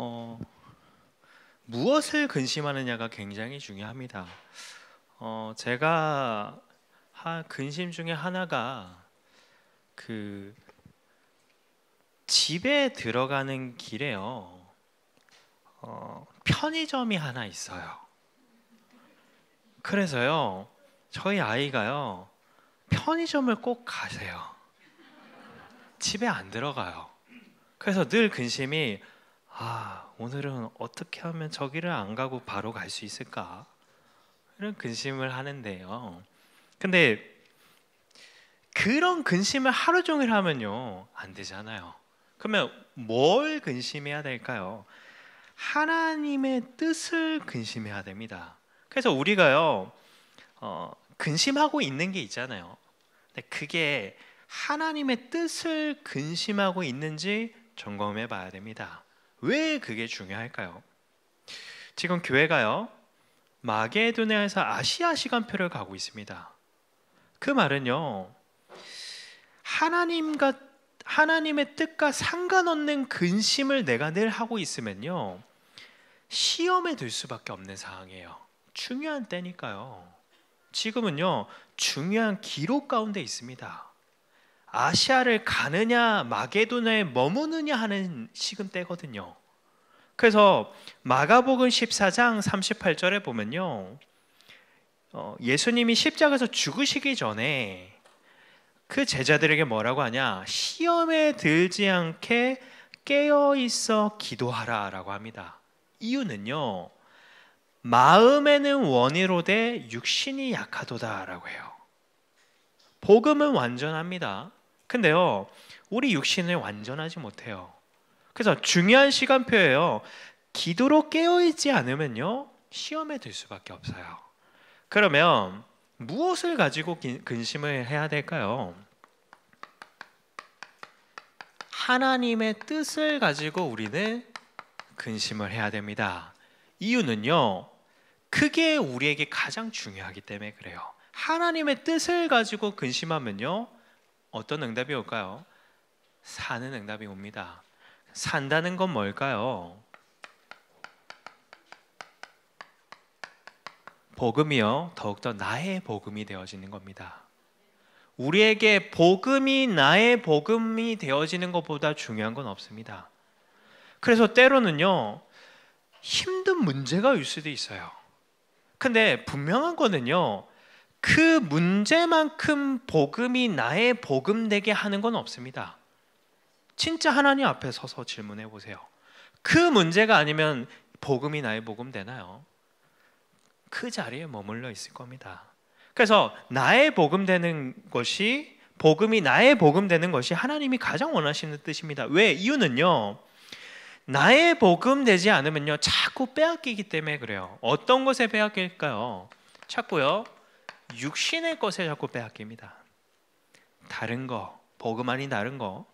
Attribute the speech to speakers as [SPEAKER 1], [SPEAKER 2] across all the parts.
[SPEAKER 1] 어, 무엇을 근심하느냐가 굉장히 중요합니다. 어, 제가 하, 근심 중에 하나가 그 집에 들어가는 길에요. 어, 편의점이 하나 있어요. 그래서요, 저희 아이가요, 편의점을 꼭 가세요. 집에 안 들어가요. 그래서 늘 근심이 아 오늘은 어떻게 하면 저기를 안 가고 바로 갈 수 있을까 이런 근심을 하는데요. 근데 그런 근심을 하루 종일 하면요 안 되잖아요. 그러면 뭘 근심해야 될까요? 하나님의 뜻을 근심해야 됩니다. 그래서 우리가요 어, 근심하고 있는 게 있잖아요. 근데 그게 하나님의 뜻을 근심하고 있는지 점검해 봐야 됩니다. 왜 그게 중요할까요? 지금 교회가요. 마게도냐에서 아시아 시간표를 가고 있습니다. 그 말은요. 하나님과 하나님의 뜻과 상관없는 근심을 내가 늘 하고 있으면요. 시험에 들 수밖에 없는 상황이에요. 중요한 때니까요. 지금은요. 중요한 기록 가운데 있습니다. 아시아를 가느냐 마게도냐에 머무느냐 하는 시금때거든요. 그래서 마가복음 14장 38절에 보면요. 어, 예수님이 십자가에서 죽으시기 전에 그 제자들에게 뭐라고 하냐? 시험에 들지 않게 깨어 있어 기도하라라고 합니다. 이유는요. 마음에는 원이로되 육신이 약하도다라고 해요. 복음은 완전합니다. 근데요, 우리 육신을 완전하지 못해요. 그래서 중요한 시간표예요. 기도로 깨어있지 않으면요, 시험에 들 수밖에 없어요. 그러면 무엇을 가지고 근심을 해야 될까요? 하나님의 뜻을 가지고 우리는 근심을 해야 됩니다. 이유는요, 그게 우리에게 가장 중요하기 때문에 그래요. 하나님의 뜻을 가지고 근심하면요, 어떤 응답이 올까요? 사는 응답이 옵니다. 산다는 건 뭘까요? 복음이요. 더욱더 나의 복음이 되어지는 겁니다. 우리에게 복음이 나의 복음이 되어지는 것보다 중요한 건 없습니다. 그래서 때로는요, 힘든 문제가 올 수도 있어요. 근데 분명한 거는요, 그 문제만큼 복음이 나의 복음 되게 하는 건 없습니다. 진짜 하나님 앞에 서서 질문해 보세요. 그 문제가 아니면 복음이 나의 복음 되나요? 그 자리에 머물러 있을 겁니다. 그래서 나의 복음 되는 것이 복음이 나의 복음 되는 것이 하나님이 가장 원하시는 뜻입니다. 왜? 이유는요. 나의 복음 되지 않으면요. 자꾸 빼앗기기 때문에 그래요. 어떤 것에 빼앗길까요? 자꾸요. 육신의 것에 자꾸 빼앗깁니다. 다른 거, 복음 아닌 다른 거,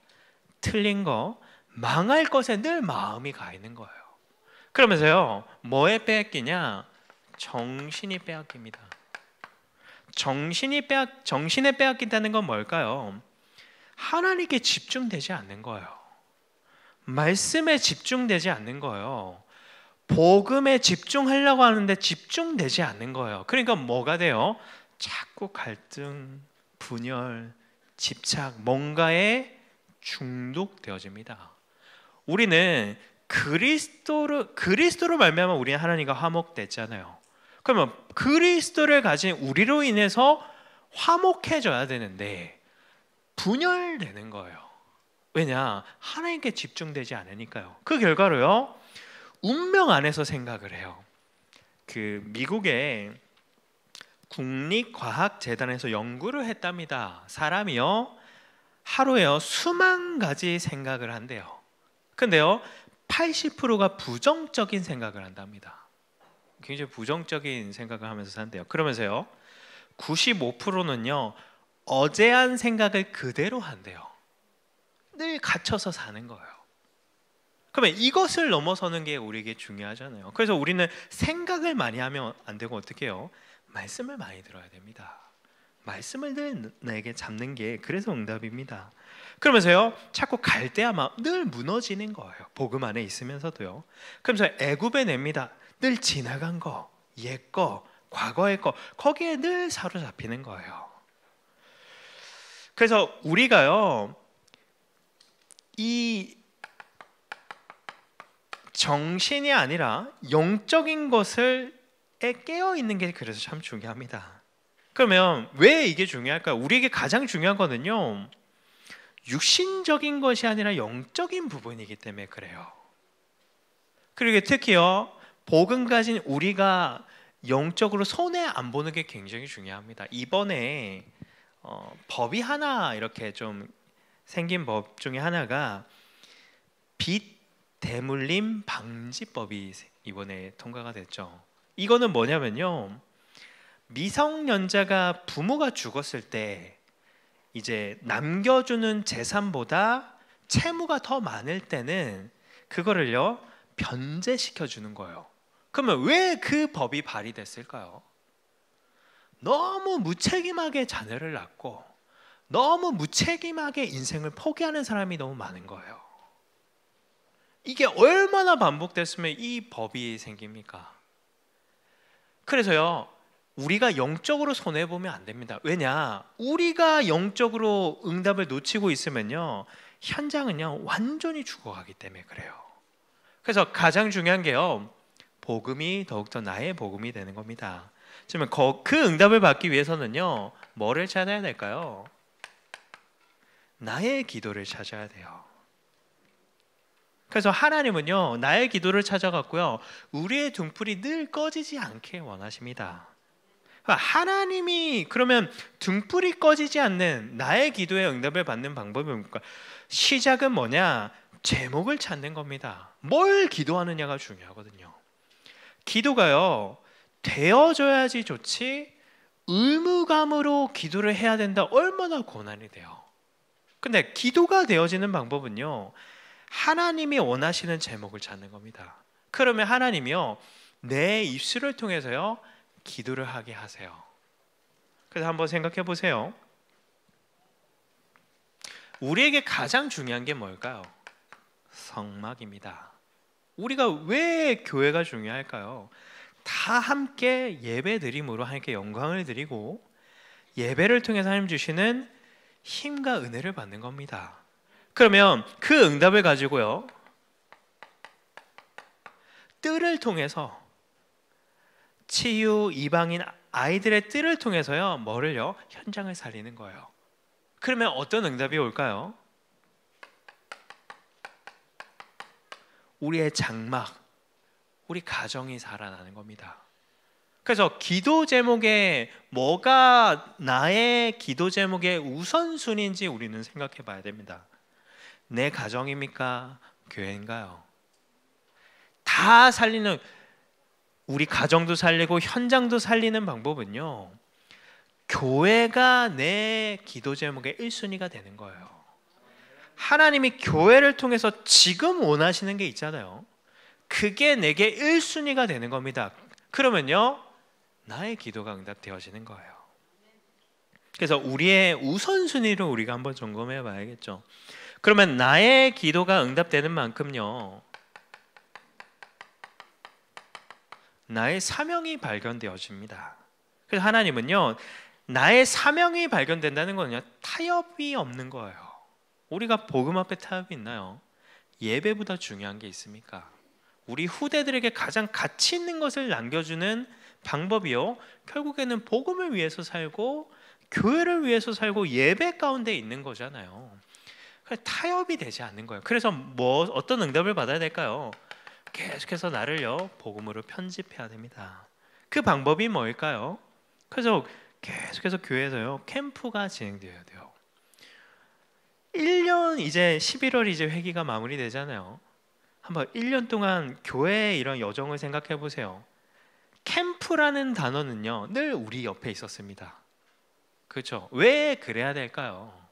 [SPEAKER 1] 틀린 거, 망할 것에 늘 마음이 가 있는 거예요. 그러면서요, 뭐에 빼앗기냐? 정신이 빼앗깁니다. 정신이 빼앗, 정신에 빼앗긴다는 건 뭘까요? 하나님께 집중되지 않는 거예요. 말씀에 집중되지 않는 거예요. 복음에 집중하려고 하는데 집중되지 않는 거예요. 그러니까 뭐가 돼요? 자꾸 갈등, 분열, 집착, 뭔가에 중독되어집니다. 우리는 그리스도로 그리스도로 말미암아 우리는 하나님과 화목됐잖아요. 그러면 그리스도를 가진 우리로 인해서 화목해져야 되는데 분열되는 거예요. 왜냐? 하나님께 집중되지 않으니까요. 그 결과로요. 운명 안에서 생각을 해요. 그 미국의 국립과학재단에서 연구를 했답니다. 사람이요 하루에요 수만 가지 생각을 한대요. 근데요 80%가 부정적인 생각을 한답니다. 굉장히 부정적인 생각을 하면서 산대요. 그러면서요 95%는요 어제 한 생각을 그대로 한대요. 늘 갇혀서 사는 거예요. 그러면 이것을 넘어서는 게 우리에게 중요하잖아요. 그래서 우리는 생각을 많이 하면 안 되고 어떻게 해요? 말씀을 많이 들어야 됩니다. 말씀을 늘 내게 잡는 게 그래서 응답입니다. 그러면서요 자꾸 갈대아마 늘 무너지는 거예요. 복음 안에 있으면서도요. 그러면서 애굽에 냅니다. 늘 지나간 거, 옛 거, 과거의 거 거기에 늘 사로잡히는 거예요. 그래서 우리가요 이 정신이 아니라 영적인 것을 에 깨어 있는 게 그래서 참 중요합니다. 그러면 왜 이게 중요할까? 우리에게 가장 중요한 거는요. 육신적인 것이 아니라 영적인 부분이기 때문에 그래요. 그리고 특히요. 복음 가진 우리가 영적으로 손해 안 보는 게 굉장히 중요합니다. 이번에 어, 법이 하나 이렇게 좀 생긴 법 중에 하나가 빚 대물림 방지법이 이번에 통과가 됐죠. 이거는 뭐냐면요. 미성년자가 부모가 죽었을 때 이제 남겨주는 재산보다 채무가 더 많을 때는 그거를요 변제시켜 주는 거예요. 그러면 왜 그 법이 발의됐을까요? 너무 무책임하게 자녀를 낳고 너무 무책임하게 인생을 포기하는 사람이 너무 많은 거예요. 이게 얼마나 반복됐으면 이 법이 생깁니까? 그래서요. 우리가 영적으로 손해 보면 안 됩니다. 왜냐? 우리가 영적으로 응답을 놓치고 있으면요. 현장은요. 완전히 죽어가기 때문에 그래요. 그래서 가장 중요한 게요. 복음이 더욱더 나의 복음이 되는 겁니다. 그러면 그 응답을 받기 위해서는요. 뭐를 찾아야 될까요? 나의 기도를 찾아야 돼요. 그래서 하나님은요 나의 기도를 찾아갔고요 우리의 등불이 늘 꺼지지 않게 원하십니다. 그러니까 하나님이 그러면 등불이 꺼지지 않는 나의 기도의 응답을 받는 방법이 뭡니까? 시작은 뭐냐? 제목을 찾는 겁니다. 뭘 기도하느냐가 중요하거든요. 기도가요 되어줘야지 좋지 의무감으로 기도를 해야 된다 얼마나 고난이 돼요. 근데 기도가 되어지는 방법은요 하나님이 원하시는 제목을 찾는 겁니다. 그러면 하나님이요 내 입술을 통해서요 기도를 하게 하세요. 그래서 한번 생각해 보세요. 우리에게 가장 중요한 게 뭘까요? 성막입니다. 우리가 왜 교회가 중요할까요? 다 함께 예배 드림으로 하께 영광을 드리고 예배를 통해서 하나님 주시는 힘과 은혜를 받는 겁니다. 그러면 그 응답을 가지고요. 뜰을 통해서 치유 이방인 아이들의 뜰을 통해서요. 뭐를요? 현장을 살리는 거예요. 그러면 어떤 응답이 올까요? 우리의 장막, 우리 가정이 살아나는 겁니다. 그래서 기도 제목에 뭐가 나의 기도 제목의 우선순위인지 우리는 생각해 봐야 됩니다. 내 가정입니까? 교회인가요? 다 살리는 우리 가정도 살리고 현장도 살리는 방법은요. 교회가 내 기도 제목의 1순위가 되는 거예요. 하나님이 교회를 통해서 지금 원하시는 게 있잖아요. 그게 내게 1순위가 되는 겁니다. 그러면요. 나의 기도가 응답되어지는 거예요. 그래서 우리의 우선순위를 우리가 한번 점검해 봐야겠죠. 그러면 나의 기도가 응답되는 만큼요. 나의 사명이 발견되어집니다. 그래서 하나님은요. 나의 사명이 발견된다는 건요. 타협이 없는 거예요. 우리가 복음 앞에 타협이 있나요? 예배보다 중요한 게 있습니까? 우리 후대들에게 가장 가치 있는 것을 남겨주는 방법이요. 결국에는 복음을 위해서 살고 교회를 위해서 살고 예배 가운데 있는 거잖아요. 타협이 되지 않는 거예요. 그래서 뭐 어떤 응답을 받아야 될까요? 계속해서 나를요 복음으로 편집해야 됩니다. 그 방법이 뭘까요? 그래서 계속해서 교회에서요 캠프가 진행되어야 돼요. 1년 이제 11월 이제 회기가 마무리되잖아요. 한번 1년 동안 교회의 이런 여정을 생각해 보세요. 캠프라는 단어는요 늘 우리 옆에 있었습니다. 그렇죠? 왜 그래야 될까요?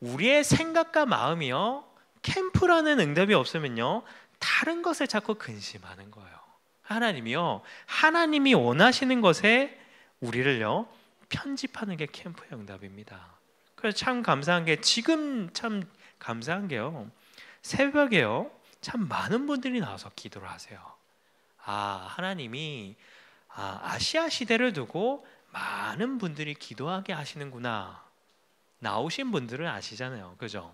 [SPEAKER 1] 우리의 생각과 마음이요 캠프라는 응답이 없으면요 다른 것에 자꾸 근심하는 거예요. 하나님이요 하나님이 원하시는 것에 우리를요 편집하는 게 캠프의 응답입니다. 그래서 참 감사한 게 지금 참 감사한 게요 새벽에요 참 많은 분들이 나와서 기도를 하세요. 아 하나님이 아, 아시아 시대를 두고 많은 분들이 기도하게 하시는구나. 나오신 분들은 아시잖아요. 그죠?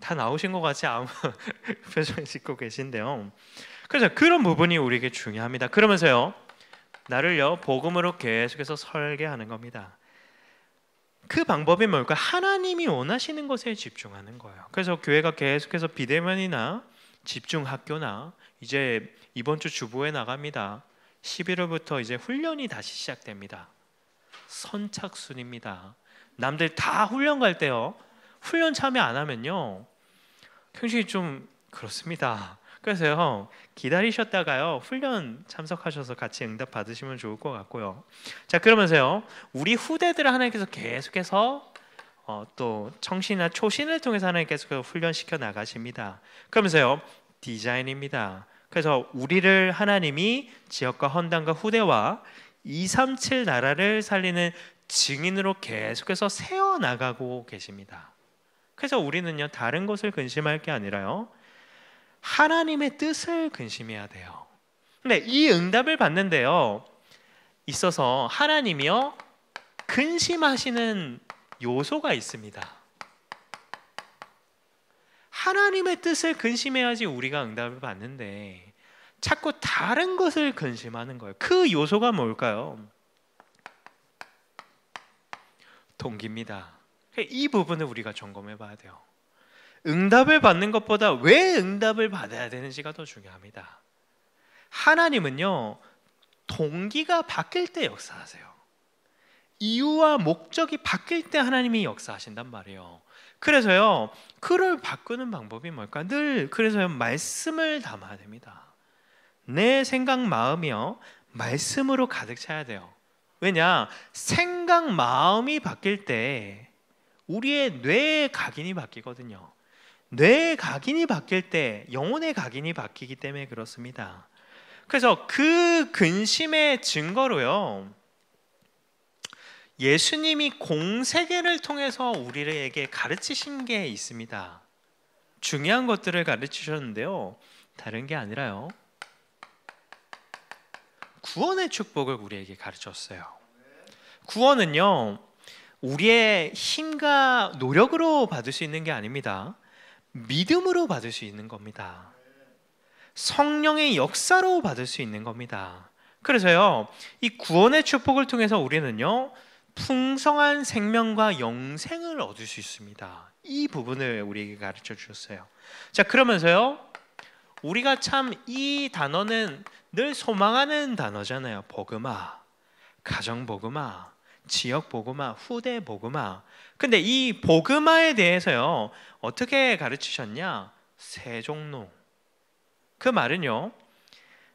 [SPEAKER 1] 다 나오신 것 같이 아무 표정 짓고 계신데요. 그래 그런 부분이 우리에게 중요합니다. 그러면서요. 나를요 복음으로 계속해서 설계하는 겁니다. 그 방법이 뭘까? 하나님이 원하시는 것에 집중하는 거예요. 그래서 교회가 계속해서 비대면이나 집중 학교나 이제 이번 주 주부에 나갑니다. 11월부터 이제 훈련이 다시 시작됩니다. 선착순입니다. 남들 다 훈련 갈 때요. 훈련 참여 안 하면요. 굉장히 좀 그렇습니다. 그래서요. 기다리셨다가요. 훈련 참석하셔서 같이 응답 받으시면 좋을 것 같고요. 자, 그러면서요. 우리 후대들 하나님께서 계속해서 어, 또 청신이나 초신을 통해서 하나님께서 그 훈련시켜 나가십니다. 그러면서요. 디자인입니다. 그래서 우리를 하나님이 지역과 헌당과 후대와 237 나라를 살리는 증인으로 계속해서 세워 나가고 계십니다. 그래서 우리는요 다른 것을 근심할 게 아니라요 하나님의 뜻을 근심해야 돼요. 근데 이 응답을 받는데요 있어서 하나님이요 근심하시는 요소가 있습니다. 하나님의 뜻을 근심해야지 우리가 응답을 받는데 자꾸 다른 것을 근심하는 거예요. 그 요소가 뭘까요? 동기입니다. 그러니까 이 부분을 우리가 점검해 봐야 돼요. 응답을 받는 것보다 왜 응답을 받아야 되는지가 더 중요합니다. 하나님은요, 동기가 바뀔 때 역사하세요. 이유와 목적이 바뀔 때 하나님이 역사하신단 말이에요. 그래서요, 그를 바꾸는 방법이 뭘까? 늘 그래서요, 말씀을 담아야 됩니다. 내 생각 마음이요 말씀으로 가득 차야 돼요. 왜냐 생각 마음이 바뀔 때 우리의 뇌 각인이 바뀌거든요. 뇌 각인이 바뀔 때 영혼의 각인이 바뀌기 때문에 그렇습니다. 그래서 그 근심의 증거로요. 예수님이 공세계를 통해서 우리에게 가르치신 게 있습니다. 중요한 것들을 가르치셨는데요. 다른 게 아니라요. 구원의 축복을 우리에게 가르쳤어요. 구원은요, 우리의 힘과 노력으로 받을 수 있는 게 아닙니다. 믿음으로 받을 수 있는 겁니다. 성령의 역사로 받을 수 있는 겁니다. 그래서요, 이 구원의 축복을 통해서 우리는요, 풍성한 생명과 영생을 얻을 수 있습니다. 이 부분을 우리에게 가르쳐 주셨어요. 자, 그러면서요, 우리가 참 이 단어는 늘 소망하는 단어잖아요. 복음아, 가정 복음아, 지역 복음아, 후대 복음아. 근데 이 복음아에 대해서요 어떻게 가르치셨냐? 세종로. 그 말은요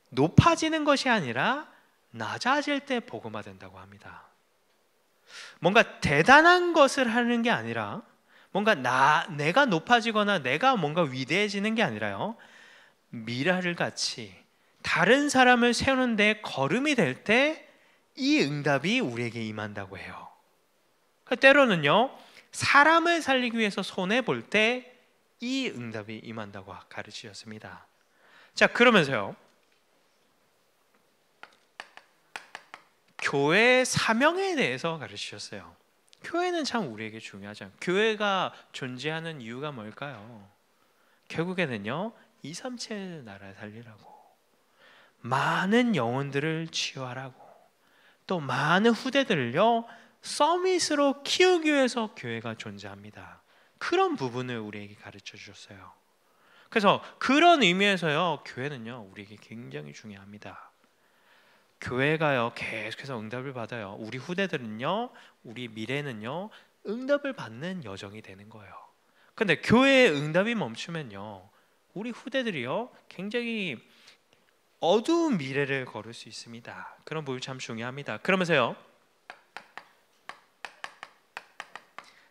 [SPEAKER 1] 높아지는 것이 아니라 낮아질 때 복음화 된다고 합니다. 뭔가 대단한 것을 하는 게 아니라 뭔가 나 내가 높아지거나 내가 뭔가 위대해지는 게 아니라요 미라를 같이 다른 사람을 세우는데 걸음이 될 때 이 응답이 우리에게 임한다고 해요. 그러니까 때로는요, 사람을 살리기 위해서 손해 볼 때 이 응답이 임한다고 가르치셨습니다. 자, 그러면서요. 교회 사명에 대해서 가르치셨어요. 교회는 참 우리에게 중요하죠. 교회가 존재하는 이유가 뭘까요? 결국에는요, 2, 3, 7 나라 살리라고. 많은 영혼들을 치유하라고 또 많은 후대들을요 서밋으로 키우기 위해서 교회가 존재합니다. 그런 부분을 우리에게 가르쳐 주셨어요. 그래서 그런 의미에서요 교회는요 우리에게 굉장히 중요합니다. 교회가요 계속해서 응답을 받아요. 우리 후대들은요 우리 미래는요 응답을 받는 여정이 되는 거예요. 근데 교회의 응답이 멈추면요 우리 후대들이요 굉장히 어두운 미래를 걸을 수 있습니다. 그런 보유 참 중요합니다. 그러면서요.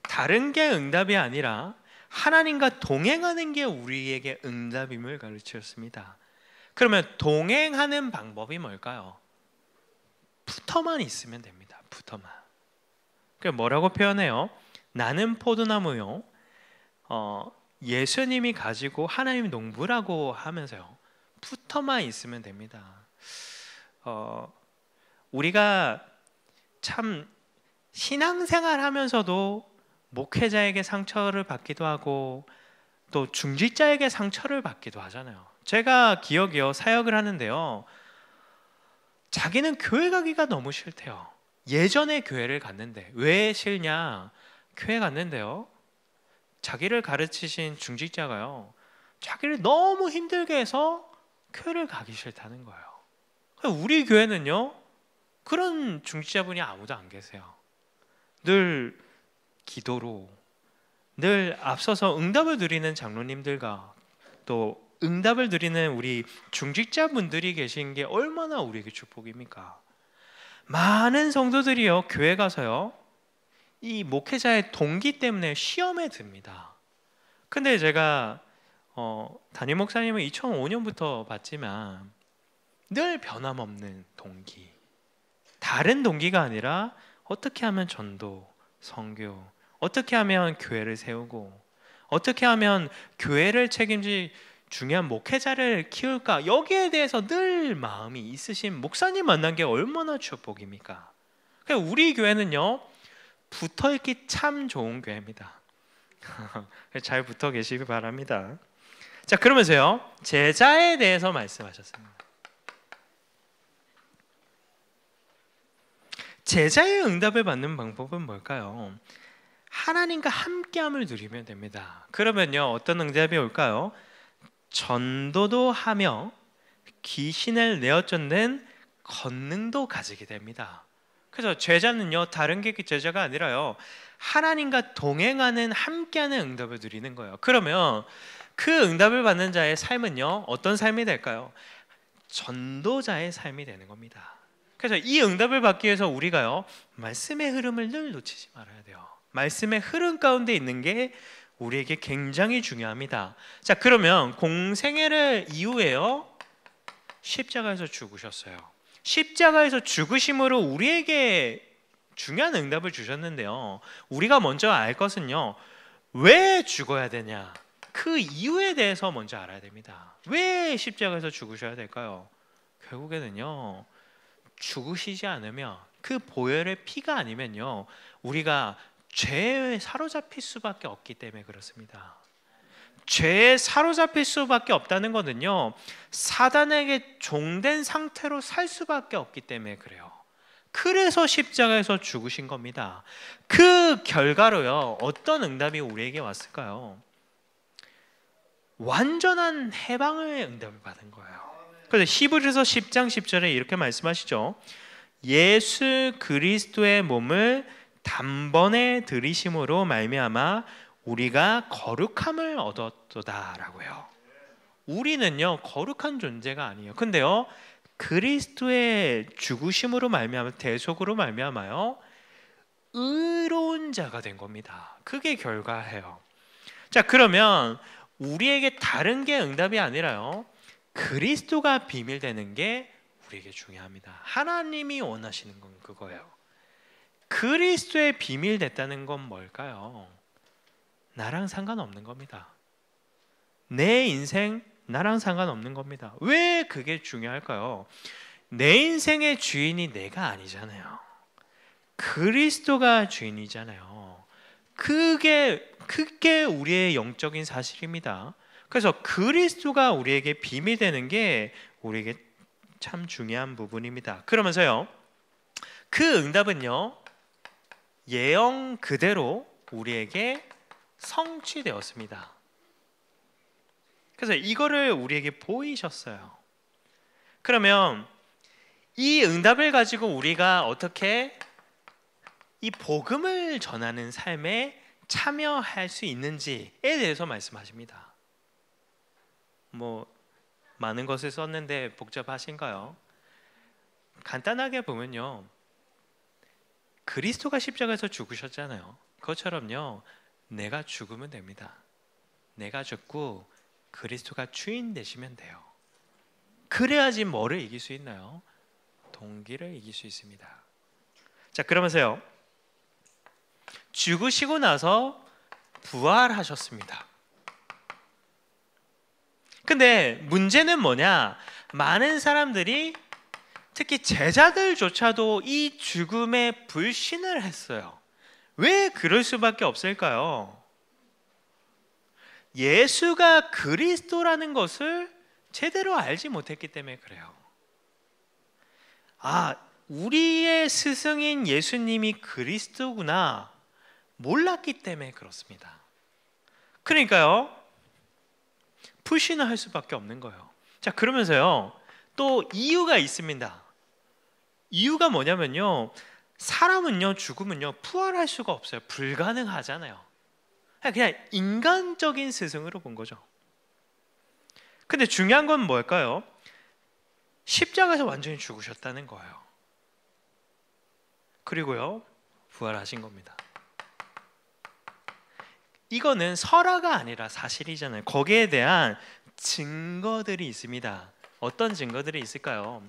[SPEAKER 1] 다른 게 응답이 아니라 하나님과 동행하는 게 우리에게 응답임을 가르치습니다 그러면 동행하는 방법이 뭘까요? 붙어만 있으면 됩니다. 붙어만. 그 뭐라고 표현해요? 나는 포도나무요. 어, 예수님이 가지고 하나님 농부라고 하면서요. 붙어만 있으면 됩니다. 어, 우리가 참 신앙생활 하면서도 목회자에게 상처를 받기도 하고 또 중직자에게 상처를 받기도 하잖아요. 제가 기억이요 사역을 하는데요. 자기는 교회 가기가 너무 싫대요. 예전에 교회를 갔는데 왜 싫냐? 교회 갔는데요. 자기를 가르치신 중직자가요. 자기를 너무 힘들게 해서 교회를 가기 싫다는 거예요. 우리 교회는요, 그런 중지자분이 아무도 안 계세요. 늘 기도로, 늘 앞서서 응답을 드리는 장로님들과 또 응답을 드리는 우리 중직자분들이 계신 게 얼마나 우리에게 축복입니까? 많은 성도들이요, 교회 가서요, 이 목회자의 동기 때문에 시험에 듭니다. 근데 제가 어, 담임 목사님은 2005년부터 봤지만 늘 변함없는 동기, 다른 동기가 아니라 어떻게 하면 전도, 성교 어떻게 하면 교회를 세우고, 어떻게 하면 교회를 책임질 중요한 목회자를 키울까 여기에 대해서 늘 마음이 있으신 목사님 만난 게 얼마나 축복입니까? 우리 교회는요 붙어 있기 참 좋은 교회입니다. 잘 붙어 계시기 바랍니다. 자, 그러면서요. 제자에 대해서 말씀하셨습니다. 제자의 응답을 받는 방법은 뭘까요? 하나님과 함께함을 누리면 됩니다. 그러면요, 어떤 응답이 올까요? 전도도 하며 귀신을 내어쫓는 권능도 가지게 됩니다. 그래서 제자는요, 다른 게 제자가 아니라요, 하나님과 동행하는 함께하는 응답을 누리는 거예요. 그러면 그 응답을 받는 자의 삶은요 어떤 삶이 될까요? 전도자의 삶이 되는 겁니다. 그래서 이 응답을 받기 위해서 우리가요 말씀의 흐름을 늘 놓치지 말아야 돼요. 말씀의 흐름 가운데 있는 게 우리에게 굉장히 중요합니다. 자 그러면 공생애를 이후에요 십자가에서 죽으셨어요. 십자가에서 죽으심으로 우리에게 중요한 응답을 주셨는데요. 우리가 먼저 알 것은요 왜 죽어야 되냐? 그 이유에 대해서 먼저 알아야 됩니다. 왜 십자가에서 죽으셔야 될까요? 결국에는요. 죽으시지 않으면 그 보혈의 피가 아니면요. 우리가 죄에 사로잡힐 수밖에 없기 때문에 그렇습니다. 죄에 사로잡힐 수밖에 없다는 것은요. 사단에게 종된 상태로 살 수밖에 없기 때문에 그래요. 그래서 십자가에서 죽으신 겁니다. 그 결과로요. 어떤 응답이 우리에게 왔을까요? 완전한 해방의 응답을 받은 거예요. 그래서 히브리서 10장 10절에 이렇게 말씀하시죠. 예수 그리스도의 몸을 단번에 들이심으로 말미암아 우리가 거룩함을 얻었도다라고요. 우리는요 거룩한 존재가 아니에요. 근데요 그리스도의 죽으심으로 말미암아 대속으로 말미암아요 의로운 자가 된 겁니다. 그게 결과예요. 자 그러면 우리에게 다른 게 응답이 아니라요. 그리스도가 비밀되는 게 우리에게 중요합니다. 하나님이 원하시는 건 그거예요. 그리스도의 비밀됐다는 건 뭘까요? 나랑 상관없는 겁니다. 내 인생 나랑 상관없는 겁니다. 왜 그게 중요할까요? 내 인생의 주인이 내가 아니잖아요. 그리스도가 주인이잖아요. 그게 크게 우리의 영적인 사실입니다. 그래서 그리스도가 우리에게 빔이 되는 게 우리에게 참 중요한 부분입니다. 그러면서요. 그 응답은요. 예언 그대로 우리에게 성취되었습니다. 그래서 이거를 우리에게 보이셨어요. 그러면 이 응답을 가지고 우리가 어떻게 이 복음을 전하는 삶에 참여할 수 있는지에 대해서 말씀하십니다. 뭐 많은 것을 썼는데 복잡하신가요? 간단하게 보면요. 그리스도가 십자가에서 죽으셨잖아요. 그것처럼요. 내가 죽으면 됩니다. 내가 죽고 그리스도가 주인 되시면 돼요. 그래야지 뭐를 이길 수 있나요? 동기를 이길 수 있습니다. 자, 그러면서요. 죽으시고 나서 부활하셨습니다. 근데 문제는 뭐냐? 많은 사람들이 특히 제자들조차도 이 죽음에 불신을 했어요. 왜 그럴 수밖에 없을까요? 예수가 그리스도라는 것을 제대로 알지 못했기 때문에 그래요. 아, 우리의 스승인 예수님이 그리스도구나. 몰랐기 때문에 그렇습니다. 그러니까요. 푸시는 할 수밖에 없는 거예요. 자, 그러면서요. 또 이유가 있습니다. 이유가 뭐냐면요. 사람은요, 죽음은요, 부활할 수가 없어요. 불가능하잖아요. 그냥 인간적인 스승으로 본 거죠. 근데 중요한 건 뭘까요? 십자가에서 완전히 죽으셨다는 거예요. 그리고요, 부활하신 겁니다. 이거는 설화가 아니라 사실이잖아요. 거기에 대한 증거들이 있습니다. 어떤 증거들이 있을까요?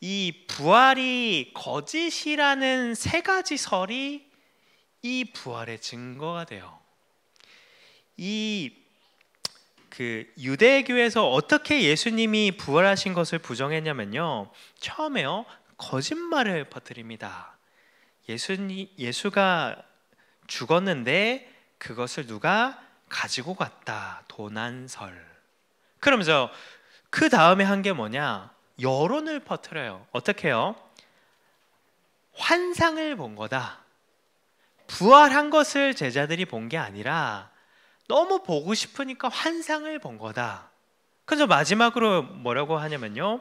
[SPEAKER 1] 이 부활이 거짓이라는 세 가지 설이 이 부활의 증거가 돼요. 이 그 유대교에서 어떻게 예수님이 부활하신 것을 부정했냐면요. 처음에요. 거짓말을 퍼뜨립니다. 예수님 예수가 죽었는데 그것을 누가 가지고 갔다. 도난설. 그러면서 그 다음에 한 게 뭐냐? 여론을 퍼뜨려요. 어떻게 해요? 환상을 본 거다. 부활한 것을 제자들이 본 게 아니라 너무 보고 싶으니까 환상을 본 거다. 그래서 마지막으로 뭐라고 하냐면요.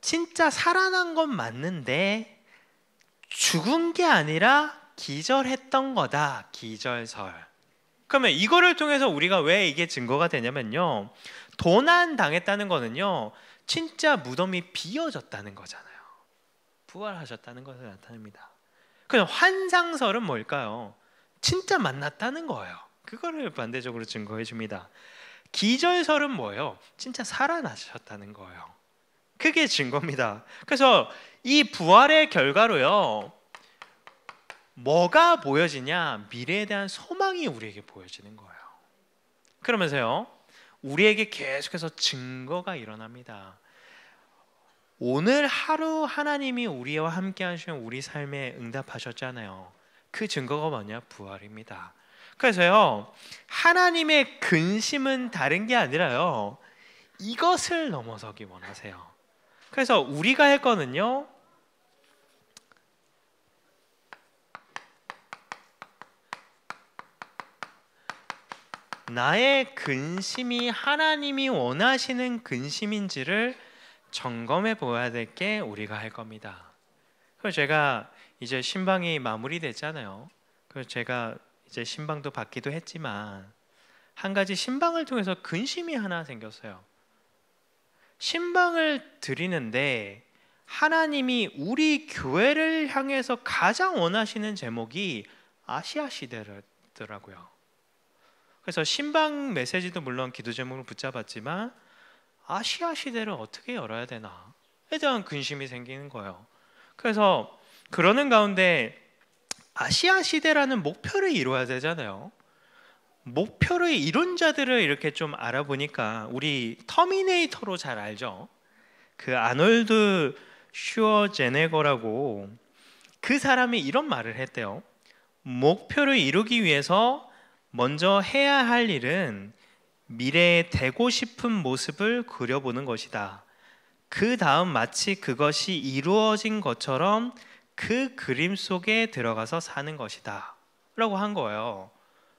[SPEAKER 1] 진짜 살아난 건 맞는데 죽은 게 아니라 기절했던 거다. 기절설. 그러면 이거를 통해서 우리가 왜 이게 증거가 되냐면요. 도난 당했다는 거는요. 진짜 무덤이 비어졌다는 거잖아요. 부활하셨다는 것을 나타냅니다. 그럼 그러니까 환상설은 뭘까요? 진짜 만났다는 거예요. 그거를 반대적으로 증거해 줍니다. 기절설은 뭐예요? 진짜 살아나셨다는 거예요. 그게 증거입니다. 그래서 이 부활의 결과로요. 뭐가 보여지냐? 미래에 대한 소망이 우리에게 보여지는 거예요. 그러면서요. 우리에게 계속해서 증거가 일어납니다. 오늘 하루 하나님이 우리와 함께 하시는 우리 삶에 응답하셨잖아요. 그 증거가 뭐냐? 부활입니다. 그래서요. 하나님의 근심은 다른 게 아니라요. 이것을 넘어서기 원하세요. 그래서 우리가 할 거는요. 나의 근심이 하나님이 원하시는 근심인지를 점검해 보아야 될 게 우리가 할 겁니다. 그래서 제가 이제 신방이 마무리됐잖아요. 그래서 제가 이제 신방도 받기도 했지만 한 가지 신방을 통해서 근심이 하나 생겼어요. 신방을 드리는데 하나님이 우리 교회를 향해서 가장 원하시는 제목이 아시아 시대더라고요. 그래서 신방 메시지도 물론 기도 제목을 붙잡았지만 아시아 시대를 어떻게 열어야 되나에 대한 근심이 생기는 거예요. 그래서 그러는 가운데 아시아 시대라는 목표를 이루어야 되잖아요. 목표를 이룬 자들을 이렇게 좀 알아보니까 우리 터미네이터로 잘 알죠. 그 아놀드 슈어제네거라고 그 사람이 이런 말을 했대요. 목표를 이루기 위해서 먼저 해야 할 일은 미래에 되고 싶은 모습을 그려보는 것이다. 그 다음 마치 그것이 이루어진 것처럼 그 그림 속에 들어가서 사는 것이다. 라고 한 거예요.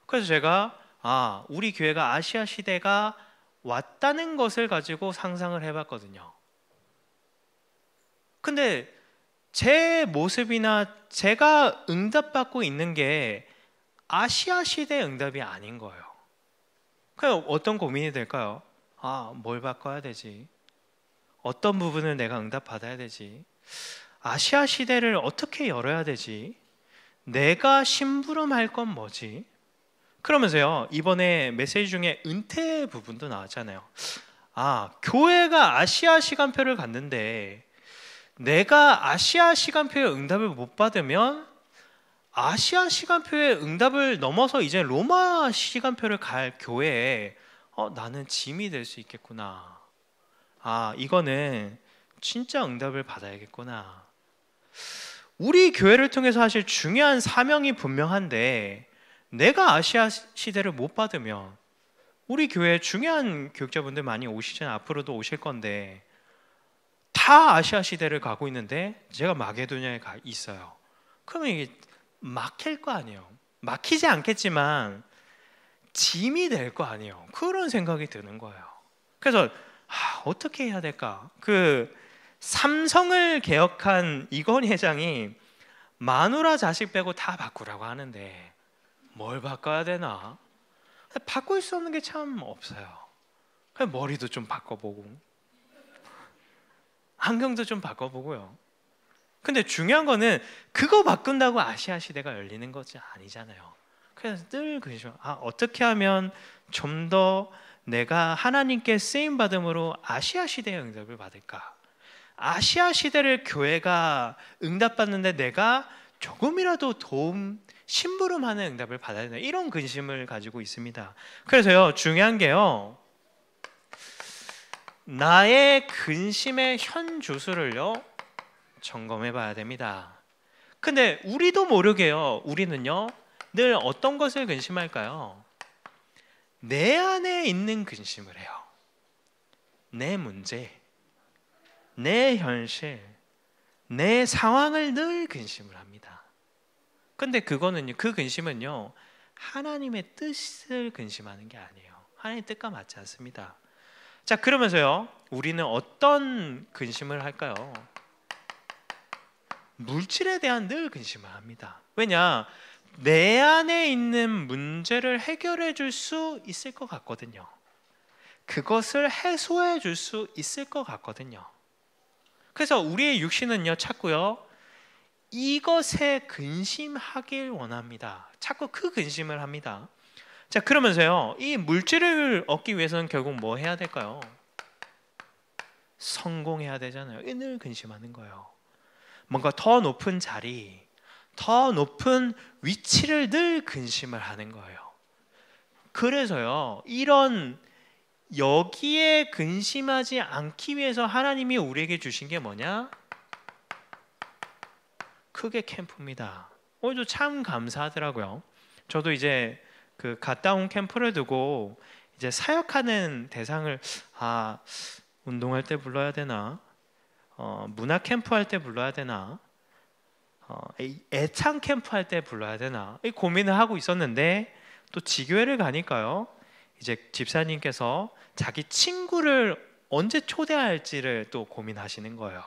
[SPEAKER 1] 그래서 제가 아, 우리 교회가 아시아 시대가 왔다는 것을 가지고 상상을 해 봤거든요. 근데 제 모습이나 제가 응답받고 있는 게 아시아 시대 응답이 아닌 거예요. 그냥 어떤 고민이 될까요? 아, 뭘 바꿔야 되지? 어떤 부분을 내가 응답받아야 되지? 아시아 시대를 어떻게 열어야 되지? 내가 심부름할 건 뭐지? 그러면서요, 이번에 메시지 중에 은퇴 부분도 나왔잖아요. 아, 교회가 아시아 시간표를 갔는데, 내가 아시아 시간표의 응답을 못 받으면 아시아 시간표의 응답을 넘어서 이제 로마 시간표를 갈 교회에 어, 나는 짐이 될 수 있겠구나. 아, 이거는 진짜 응답을 받아야겠구나. 우리 교회를 통해서 사실 중요한 사명이 분명한데 내가 아시아 시대를 못 받으면 우리 교회 중요한 교육자분들 많이 오시잖아요. 앞으로도 오실 건데 다 아시아 시대를 가고 있는데 제가 마게도냐에 가 있어요. 그러면 이게 막힐 거 아니에요. 막히지 않겠지만 짐이 될 거 아니에요. 그런 생각이 드는 거예요. 그래서 아, 어떻게 해야 될까? 그 삼성을 개혁한 이건희 회장이 마누라 자식 빼고 다 바꾸라고 하는데 뭘 바꿔야 되나? 바꿀 수 없는 게 참 없어요. 그냥 머리도 좀 바꿔보고 안경도 좀 바꿔보고요. 근데 중요한 거는 그거 바꾼다고 아시아 시대가 열리는 것이 아니잖아요. 그래서 늘 그죠. 아 어떻게 하면 좀 더 내가 하나님께 쓰임 받음으로 아시아 시대의 응답을 받을까? 아시아 시대를 교회가 응답받는데 내가 조금이라도 도움 심부름하는 응답을 받아야 된다. 이런 근심을 가지고 있습니다. 그래서요 중요한 게요. 나의 근심의 현 주소를요 점검해 봐야 됩니다. 근데 우리도 모르게요. 우리는요. 늘 어떤 것을 근심할까요? 내 안에 있는 근심을 해요. 내 문제, 내 현실, 내 상황을 늘 근심을 합니다. 근데 그거는요. 그 근심은요. 하나님의 뜻을 근심하는 게 아니에요. 하나님의 뜻과 맞지 않습니다. 자, 그러면서요. 우리는 어떤 근심을 할까요? 물질에 대한 늘 근심을 합니다. 왜냐? 내 안에 있는 문제를 해결해 줄 수 있을 것 같거든요. 그것을 해소해 줄 수 있을 것 같거든요. 그래서 우리의 육신은요, 자꾸요, 이것에 근심하길 원합니다. 자꾸 그 근심을 합니다. 자, 그러면서요, 이 물질을 얻기 위해서는 결국 뭐 해야 될까요? 성공해야 되잖아요. 늘 근심하는 거예요. 뭔가 더 높은 자리, 더 높은 위치를 늘 근심을 하는 거예요. 그래서요, 이런 여기에 근심하지 않기 위해서 하나님이 우리에게 주신 게 뭐냐? 크게 캠프입니다. 오늘도 어, 참 감사하더라고요. 저도 이제 그 갔다 온 캠프를 두고 이제 사역하는 대상을 아 운동할 때 불러야 되나 어, 문화 캠프 할 때 불러야 되나? 어, 애창 캠프 할 때 불러야 되나? 이 고민을 하고 있었는데 또 지교회를 가니까요. 이제 집사님께서 자기 친구를 언제 초대할지를 또 고민하시는 거예요.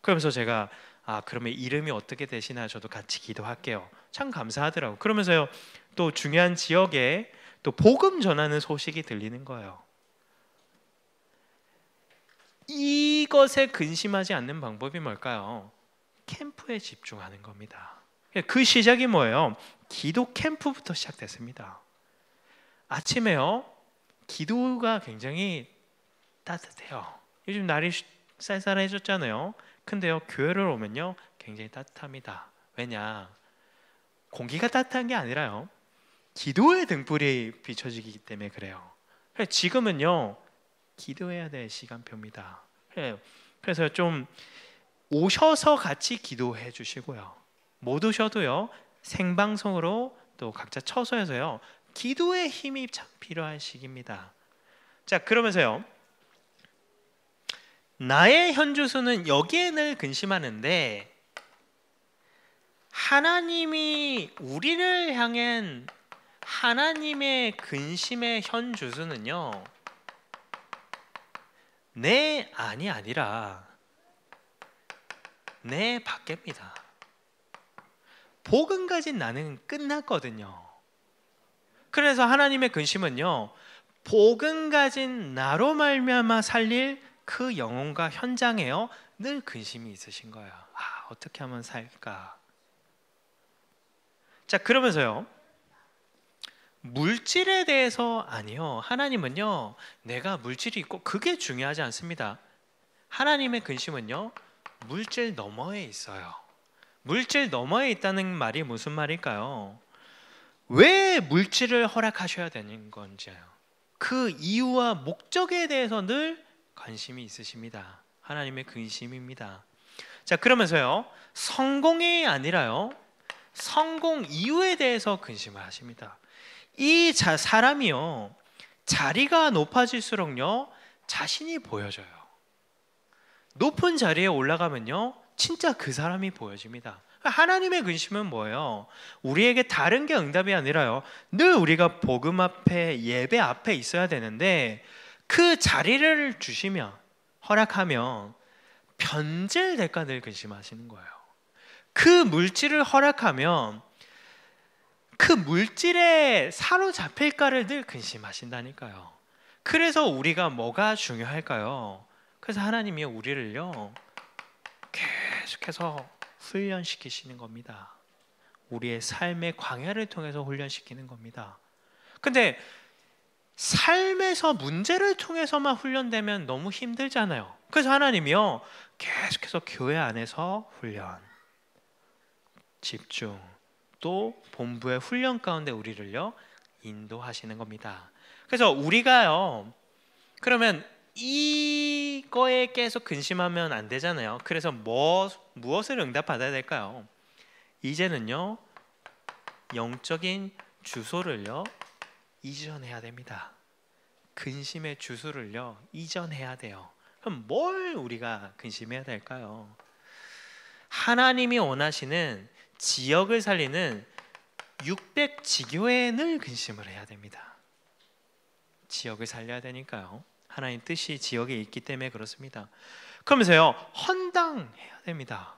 [SPEAKER 1] 그러면서 제가 아 그러면 이름이 어떻게 되시나 저도 같이 기도할게요. 참 감사하더라고. 그러면서요 또 중요한 지역에 또 복음 전하는 소식이 들리는 거예요. 이것에 근심하지 않는 방법이 뭘까요? 캠프에 집중하는 겁니다. 그 시작이 뭐예요? 기도 캠프부터 시작됐습니다. 아침에요. 기도가 굉장히 따뜻해요. 요즘 날이 쌀쌀해졌잖아요. 근데요, 교회를 오면요, 굉장히 따뜻합니다. 왜냐? 공기가 따뜻한 게 아니라요. 기도의 등불이 비춰지기 때문에 그래요. 지금은요, 기도해야 될 시간표입니다. 예, 그래서 좀 오셔서 같이 기도해 주시고요. 못 오셔도요. 생방송으로 또 각자 처소에서요. 기도의 힘이 참 필요한 시기입니다. 자, 그러면서요. 나의 현주소는 여기에늘 근심하는데 하나님이 우리를 향한 하나님의 근심의 현주소는요. 내 네, 안이 아니라 내 네 밖입니다. 복음 가진 나는 끝났거든요. 그래서 하나님의 근심은요. 복음 가진 나로 말미암아 살릴 그 영혼과 현장에요. 늘 근심이 있으신 거야. 아, 어떻게 하면 살까? 자, 그러면서요. 물질에 대해서 아니요. 하나님은요, 내가 물질이 있고 그게 중요하지 않습니다. 하나님의 근심은요, 물질 너머에 있어요. 물질 너머에 있다는 말이 무슨 말일까요? 왜 물질을 허락하셔야 되는 건지요. 그 이유와 목적에 대해서 늘 관심이 있으십니다. 하나님의 근심입니다. 자, 그러면서요. 성공이 아니라요. 성공 이유에 대해서 근심을 하십니다. 이 자, 사람이요 자리가 높아질수록요 자신이 보여져요. 높은 자리에 올라가면요 진짜 그 사람이 보여집니다. 하나님의 근심은 뭐예요? 우리에게 다른 게 응답이 아니라요. 늘 우리가 복음 앞에 예배 앞에 있어야 되는데 그 자리를 주시면 허락하면 변질 대가를 근심하시는 거예요. 그 물질을 허락하면 그 물질에 사로잡힐까를 늘 근심하신다니까요. 그래서 우리가 뭐가 중요할까요? 그래서 하나님이 우리를요 계속해서 훈련시키시는 겁니다. 우리의 삶의 광야를 통해서 훈련시키는 겁니다. 근데 삶에서 문제를 통해서만 훈련되면 너무 힘들잖아요. 그래서 하나님이요 계속해서 교회 안에서 훈련, 집중, 또 본부의 훈련 가운데 우리를요 인도하시는 겁니다. 그래서 우리가요 그러면 이거에 계속 근심하면 안 되잖아요. 그래서 뭐 무엇을 응답받아야 될까요? 이제는요 영적인 주소를요 이전해야 됩니다. 근심의 주소를요 이전해야 돼요. 그럼 뭘 우리가 근심해야 될까요? 하나님이 원하시는 지역을 살리는 600지교회는 근심을 해야 됩니다. 지역을 살려야 되니까요. 하나님 뜻이 지역에 있기 때문에 그렇습니다. 그러면서요, 헌당해야 됩니다.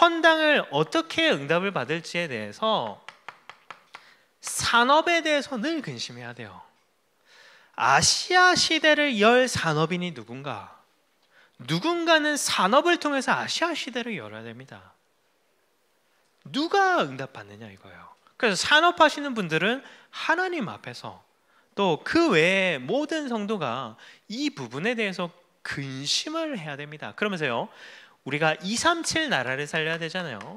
[SPEAKER 1] 헌당을 어떻게 응답을 받을지에 대해서 산업에 대해서 늘 근심해야 돼요. 아시아 시대를 열 산업인이 누군가? 누군가는 산업을 통해서 아시아 시대를 열어야 됩니다. 누가 응답받느냐 이거예요. 그래서 산업하시는 분들은 하나님 앞에서 또 그 외에 모든 성도가 이 부분에 대해서 근심을 해야 됩니다. 그러면서요, 우리가 237 나라를 살려야 되잖아요.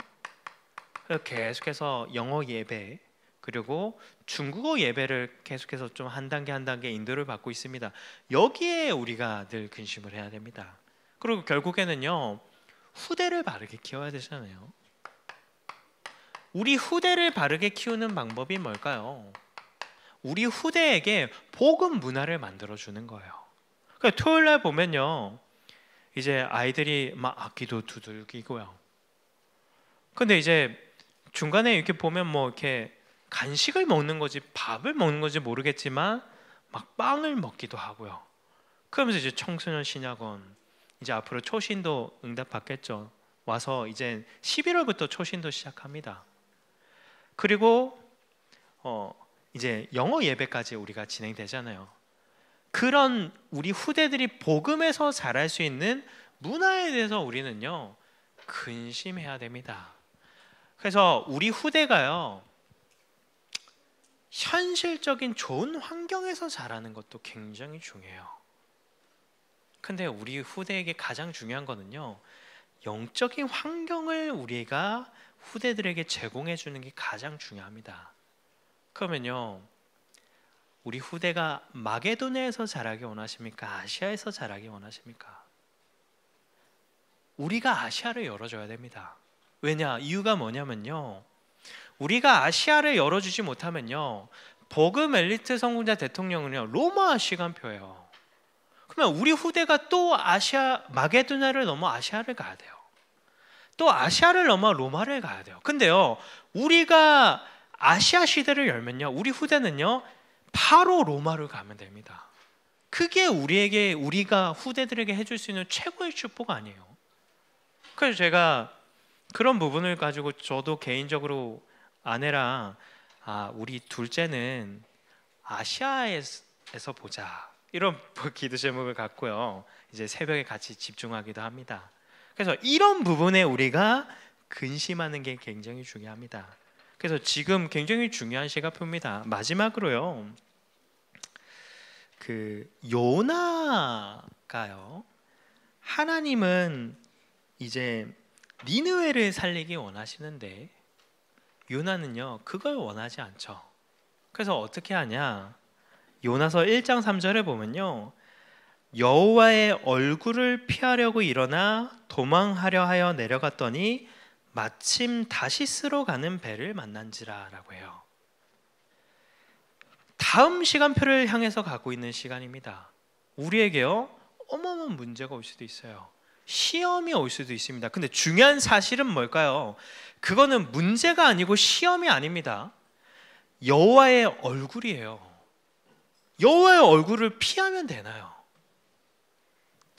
[SPEAKER 1] 계속해서 영어 예배 그리고 중국어 예배를 계속해서 좀 한 단계 한 단계 인도를 받고 있습니다. 여기에 우리가 늘 근심을 해야 됩니다. 그리고 결국에는요 후대를 바르게 키워야 되잖아요. 우리 후대를 바르게 키우는 방법이 뭘까요? 우리 후대에게 복음 문화를 만들어 주는 거예요. 그러니까 토요일 날 보면요. 이제 아이들이 막 악기도 두들기고요. 근데 이제 중간에 이렇게 보면 뭐 이렇게 간식을 먹는 거지 밥을 먹는 건지 모르겠지만 막 빵을 먹기도 하고요. 그러면서 이제 청소년 신학원 이제 앞으로 초신도 응답 받겠죠. 와서 이제 11월부터 초신도 시작합니다. 그리고 어 이제 영어 예배까지 우리가 진행되잖아요. 그런 우리 후대들이 복음에서 자랄 수 있는 문화에 대해서 우리는요 근심해야 됩니다. 그래서 우리 후대가요 현실적인 좋은 환경에서 자라는 것도 굉장히 중요해요. 근데 우리 후대에게 가장 중요한 거는요 영적인 환경을 우리가 후대들에게 제공해 주는 게 가장 중요합니다. 그러면요. 우리 후대가 마게도네에서 자라기 원하십니까? 아시아에서 자라기 원하십니까? 우리가 아시아를 열어줘야 됩니다. 왜냐? 이유가 뭐냐면요. 우리가 아시아를 열어주지 못하면요. 복음 엘리트 성공자 대통령은요. 로마 시간표예요. 그러면 우리 후대가 또 아시아 마게도네를 넘어 아시아를 가야 돼요. 또 아시아를 넘어 로마를 가야 돼요. 근데요, 우리가 아시아 시대를 열면요, 우리 후대는요, 바로 로마를 가면 됩니다. 그게 우리에게 우리가 후대들에게 해줄 수 있는 최고의 축복 아니에요. 그래서 제가 그런 부분을 가지고 저도 개인적으로 아내랑 아, 우리 둘째는 아시아에서 보자 이런 기도 제목을 갖고요. 이제 새벽에 같이 집중하기도 합니다. 그래서 이런 부분에 우리가 근심하는 게 굉장히 중요합니다. 그래서 지금 굉장히 중요한 시각표입니다. 마지막으로요. 그 요나가요. 하나님은 이제 니느웨를 살리기 원하시는데 요나는요. 그걸 원하지 않죠. 그래서 어떻게 하냐? 요나서 1장 3절에 보면요. 여호와의 얼굴을 피하려고 일어나 도망하려 하여 내려갔더니 마침 다시스로 가는 배를 만난지라라고 해요. 다음 시간표를 향해서 가고 있는 시간입니다. 우리에게요. 어마어마한 문제가 올 수도 있어요. 시험이 올 수도 있습니다. 근데 중요한 사실은 뭘까요? 그거는 문제가 아니고 시험이 아닙니다. 여호와의 얼굴이에요. 여호와의 얼굴을 피하면 되나요?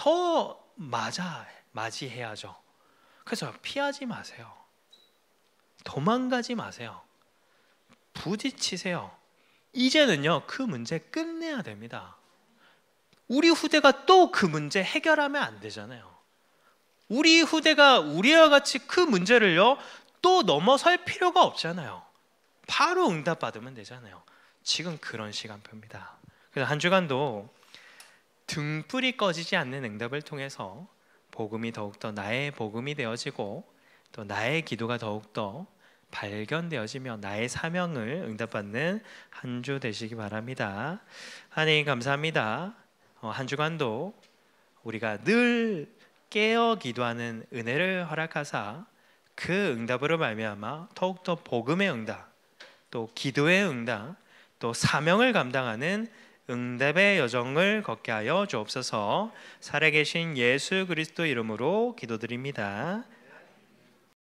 [SPEAKER 1] 더 맞아 맞이해야죠. 그래서 피하지 마세요. 도망가지 마세요. 부딪히세요. 이제는요 그 문제 끝내야 됩니다. 우리 후대가 또 그 문제 해결하면 안 되잖아요. 우리 후대가 우리와 같이 그 문제를요 또 넘어설 필요가 없잖아요. 바로 응답 받으면 되잖아요. 지금 그런 시간표입니다. 그래서 한 주간도 등불이 꺼지지 않는 응답을 통해서 복음이 더욱더 나의 복음이 되어지고 또 나의 기도가 더욱더 발견되어지며 나의 사명을 응답받는 한 주 되시기 바랍니다. 하나님 감사합니다. 어, 한 주간도 우리가 늘 깨어 기도하는 은혜를 허락하사 그 응답으로 말미암아 더욱더 복음의 응답, 또 기도의 응답, 또 사명을 감당하는 응답의 여정을 걷게 하여 주옵소서. 살아계신 예수 그리스도 이름으로 기도드립니다.